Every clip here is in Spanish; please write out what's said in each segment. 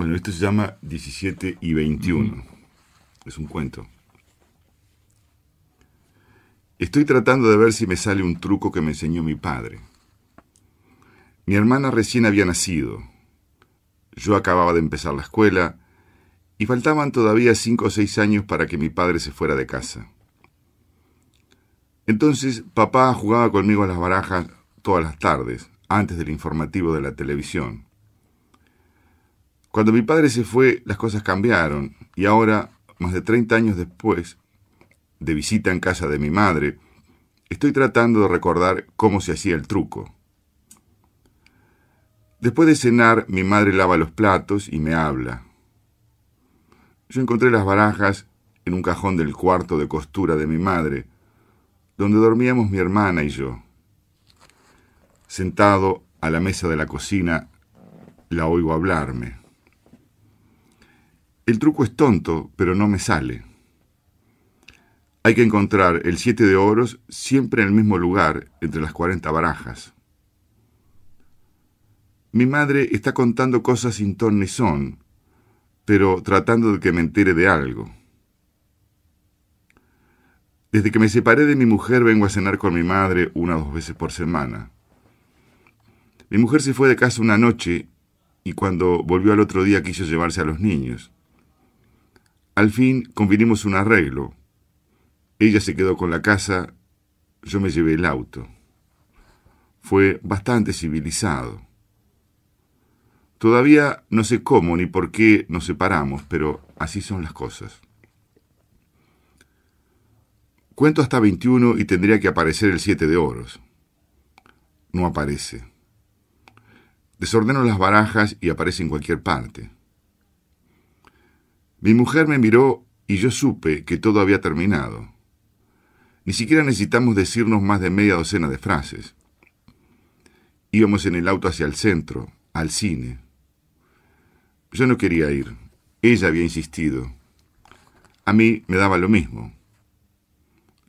Bueno, esto se llama 17 y 21. Es un cuento. Estoy tratando de ver si me sale un truco que me enseñó mi padre. Mi hermana recién había nacido. Yo acababa de empezar la escuela y faltaban todavía cinco o seis años para que mi padre se fuera de casa. Entonces papá jugaba conmigo a las barajas todas las tardes, antes del informativo de la televisión. Cuando mi padre se fue, las cosas cambiaron y ahora, más de 30 años después, de visita en casa de mi madre, estoy tratando de recordar cómo se hacía el truco. Después de cenar, mi madre lava los platos y me habla. Yo encontré las barajas en un cajón del cuarto de costura de mi madre, donde dormíamos mi hermana y yo. Sentado a la mesa de la cocina, la oigo hablarme. El truco es tonto, pero no me sale. Hay que encontrar el siete de oros siempre en el mismo lugar, entre las 40 barajas. Mi madre está contando cosas sin ton ni son, pero tratando de que me entere de algo. Desde que me separé de mi mujer vengo a cenar con mi madre una o dos veces por semana. Mi mujer se fue de casa una noche y cuando volvió al otro día quiso llevarse a los niños. Al fin convinimos un arreglo. Ella se quedó con la casa, yo me llevé el auto. Fue bastante civilizado. Todavía no sé cómo ni por qué nos separamos, pero así son las cosas. Cuento hasta 21 y tendría que aparecer el 7 de oros. No aparece. Desordeno las barajas y aparece en cualquier parte. Mi mujer me miró y yo supe que todo había terminado. Ni siquiera necesitamos decirnos más de media docena de frases. Íbamos en el auto hacia el centro, al cine. Yo no quería ir. Ella había insistido. A mí me daba lo mismo.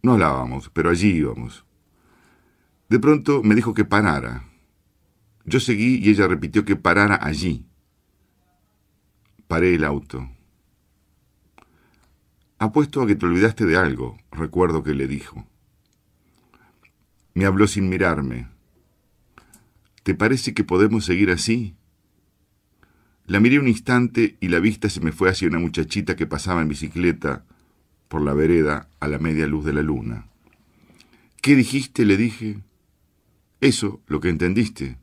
No hablábamos, pero allí íbamos. De pronto me dijo que parara. Yo seguí y ella repitió que parara allí. Paré el auto. Apuesto a que te olvidaste de algo, recuerdo que le dijo. Me habló sin mirarme. ¿Te parece que podemos seguir así? La miré un instante y la vista se me fue hacia una muchachita que pasaba en bicicleta por la vereda a la media luz de la luna. ¿Qué dijiste? le dije. Eso, lo que entendiste.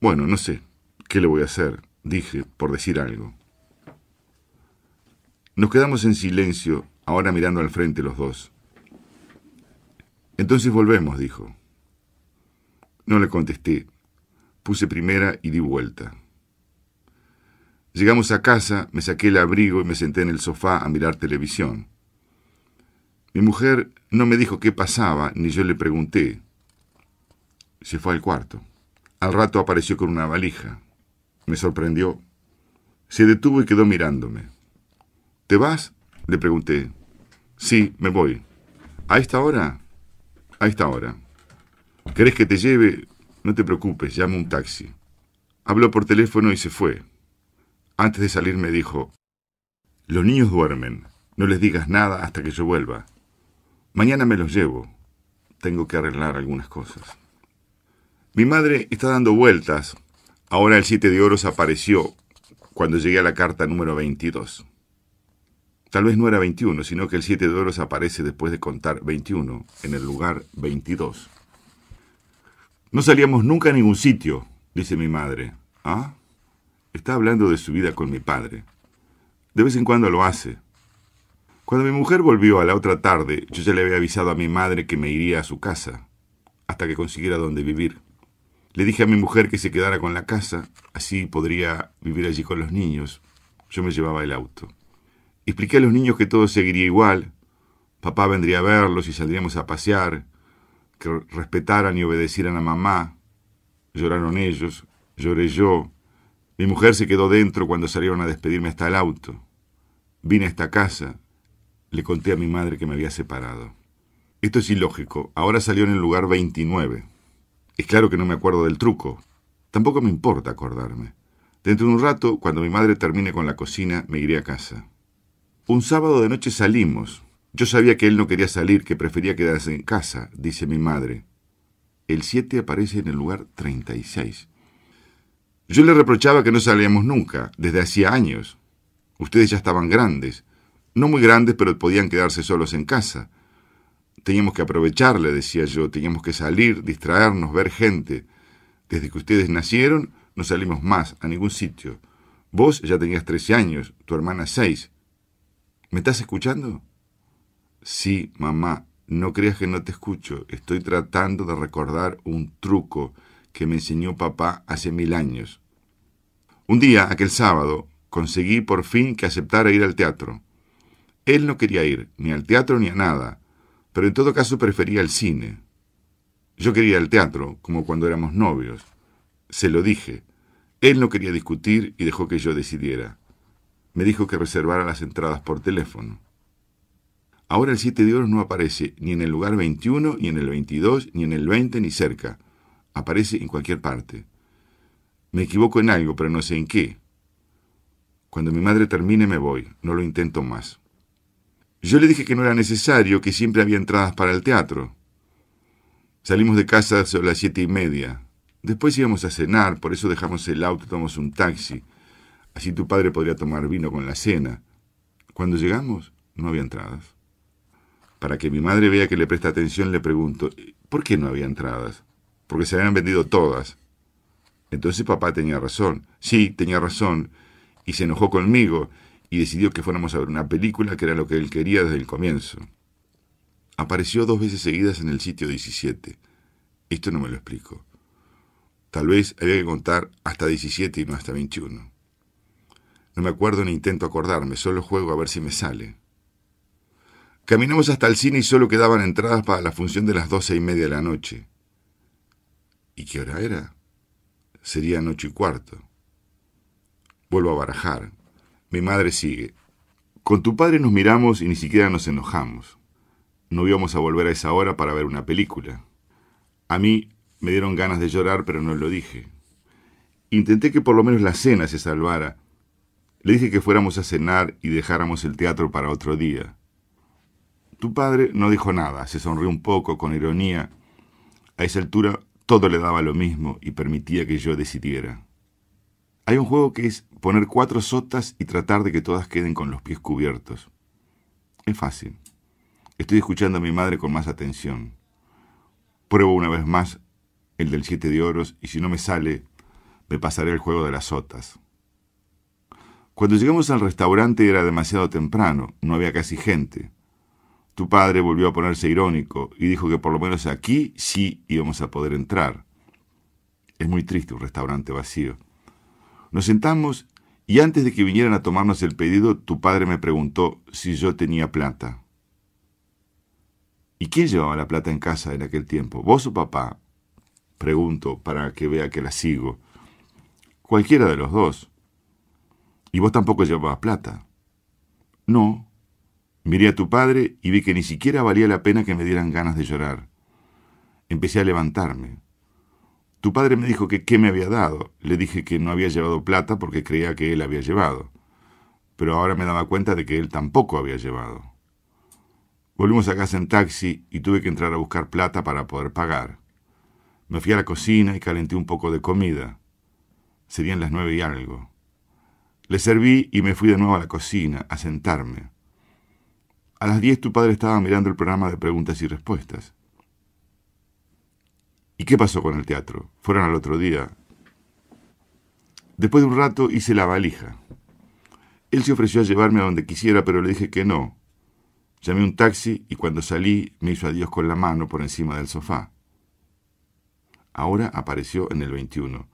Bueno, no sé. ¿Qué le voy a hacer? dije, por decir algo. Nos quedamos en silencio, ahora mirando al frente los dos. Entonces volvemos, dijo. No le contesté. Puse primera y di vuelta. Llegamos a casa, me saqué el abrigo y me senté en el sofá a mirar televisión. Mi mujer no me dijo qué pasaba, ni yo le pregunté. Se fue al cuarto. Al rato apareció con una valija. Me sorprendió. Se detuvo y quedó mirándome. ¿Te vas? Le pregunté. Sí, me voy. ¿A esta hora? A esta hora. ¿Querés que te lleve? No te preocupes, llama un taxi. Habló por teléfono y se fue. Antes de salir me dijo, los niños duermen, no les digas nada hasta que yo vuelva. Mañana me los llevo. Tengo que arreglar algunas cosas. Mi madre está dando vueltas. Ahora el siete de oros apareció cuando llegué a la carta número 22. Tal vez no era 21, sino que el 7 de oro aparece después de contar 21, en el lugar 22. No salíamos nunca a ningún sitio, dice mi madre. ¿Ah? Está hablando de su vida con mi padre. De vez en cuando lo hace. Cuando mi mujer volvió a la otra tarde, yo ya le había avisado a mi madre que me iría a su casa, hasta que consiguiera donde vivir. Le dije a mi mujer que se quedara con la casa, así podría vivir allí con los niños. Yo me llevaba el auto. Expliqué a los niños que todo seguiría igual. Papá vendría a verlos y saldríamos a pasear, que respetaran y obedecieran a mamá. Lloraron ellos, lloré yo. Mi mujer se quedó dentro cuando salieron a despedirme hasta el auto. Vine a esta casa. Le conté a mi madre que me había separado. Esto es ilógico. Ahora salió en el lugar 29. Es claro que no me acuerdo del truco. Tampoco me importa acordarme. Dentro de un rato, cuando mi madre termine con la cocina, me iré a casa. Un sábado de noche salimos. Yo sabía que él no quería salir, que prefería quedarse en casa, dice mi madre. El 7 aparece en el lugar 36. Yo le reprochaba que no salíamos nunca, desde hacía años. Ustedes ya estaban grandes, no muy grandes, pero podían quedarse solos en casa. Teníamos que aprovecharle, decía yo, teníamos que salir, distraernos, ver gente. Desde que ustedes nacieron, no salimos más a ningún sitio. Vos ya tenías 13 años, tu hermana 6. ¿Me estás escuchando? Sí, mamá, no creas que no te escucho. Estoy tratando de recordar un truco que me enseñó papá hace mil años. Un día, aquel sábado, conseguí por fin que aceptara ir al teatro. Él no quería ir, ni al teatro ni a nada, pero en todo caso prefería el cine. Yo quería el teatro, como cuando éramos novios. Se lo dije. Él no quería discutir y dejó que yo decidiera me dijo que reservara las entradas por teléfono. Ahora el 7 de oro no aparece ni en el lugar 21, ni en el 22, ni en el 20, ni cerca. Aparece en cualquier parte. Me equivoco en algo, pero no sé en qué. Cuando mi madre termine me voy, no lo intento más. Yo le dije que no era necesario, que siempre había entradas para el teatro. Salimos de casa a las siete y media. Después íbamos a cenar, por eso dejamos el auto, y tomamos un taxi. Así tu padre podría tomar vino con la cena. Cuando llegamos, no había entradas. Para que mi madre vea que le presta atención, le pregunto, ¿por qué no había entradas? Porque se habían vendido todas. Entonces papá tenía razón. Sí, tenía razón. Y se enojó conmigo y decidió que fuéramos a ver una película que era lo que él quería desde el comienzo. Apareció dos veces seguidas en el sitio 17. Esto no me lo explico. Tal vez había que contar hasta 17 y no hasta 21. No me acuerdo ni intento acordarme, solo juego a ver si me sale. Caminamos hasta el cine y solo quedaban entradas para la función de las doce y media de la noche. ¿Y qué hora era? Sería noche y cuarto. Vuelvo a barajar. Mi madre sigue. Con tu padre nos miramos y ni siquiera nos enojamos. No íbamos a volver a esa hora para ver una película. A mí me dieron ganas de llorar, pero no lo dije. Intenté que por lo menos la cena se salvara, le dije que fuéramos a cenar y dejáramos el teatro para otro día. Tu padre no dijo nada, se sonrió un poco con ironía. A esa altura todo le daba lo mismo y permitía que yo decidiera. Hay un juego que es poner cuatro sotas y tratar de que todas queden con los pies cubiertos. Es fácil. Estoy escuchando a mi madre con más atención. Pruebo una vez más el del siete de oros y si no me sale, me pasaré el juego de las sotas. Cuando llegamos al restaurante era demasiado temprano, no había casi gente. Tu padre volvió a ponerse irónico y dijo que por lo menos aquí sí íbamos a poder entrar. Es muy triste un restaurante vacío. Nos sentamos y antes de que vinieran a tomarnos el pedido, tu padre me preguntó si yo tenía plata. ¿Y quién llevaba la plata en casa en aquel tiempo? ¿Vos o papá? Pregunto para que vea que la sigo. Cualquiera de los dos. Y vos tampoco llevabas plata. No. Miré a tu padre y vi que ni siquiera valía la pena que me dieran ganas de llorar. Empecé a levantarme. Tu padre me dijo que qué me había dado. Le dije que no había llevado plata porque creía que él había llevado. Pero ahora me daba cuenta de que él tampoco había llevado. Volvimos a casa en taxi y tuve que entrar a buscar plata para poder pagar. Me fui a la cocina y calenté un poco de comida. Serían las nueve y algo. Le serví y me fui de nuevo a la cocina, a sentarme. A las diez tu padre estaba mirando el programa de preguntas y respuestas. ¿Y qué pasó con el teatro? Fueron al otro día. Después de un rato hice la valija. Él se ofreció a llevarme a donde quisiera, pero le dije que no. Llamé un taxi y cuando salí me hizo adiós con la mano por encima del sofá. Ahora apareció en el 21.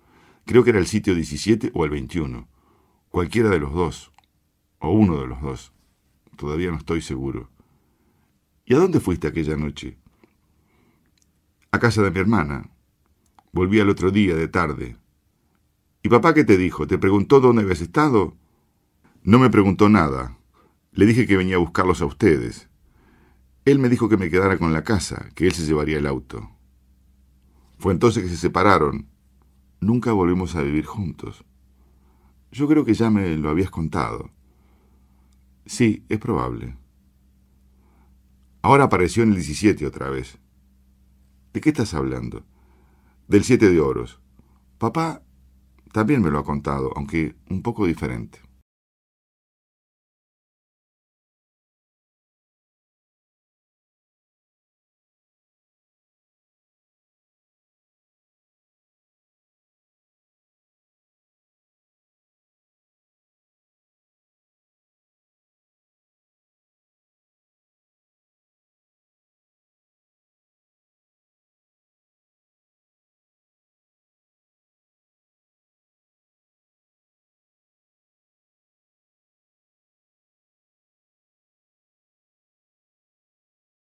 Creo que era el sitio 17 o el 21. Cualquiera de los dos, o uno de los dos, todavía no estoy seguro. ¿Y a dónde fuiste aquella noche? A casa de mi hermana. Volví al otro día de tarde. ¿Y papá qué te dijo? ¿Te preguntó dónde habías estado? No me preguntó nada. Le dije que venía a buscarlos a ustedes. Él me dijo que me quedara con la casa, que él se llevaría el auto. Fue entonces que se separaron. Nunca volvimos a vivir juntos. Yo creo que ya me lo habías contado. Sí, es probable. Ahora apareció en el 17 otra vez. ¿De qué estás hablando? Del 7 de oros. Papá también me lo ha contado, aunque un poco diferente.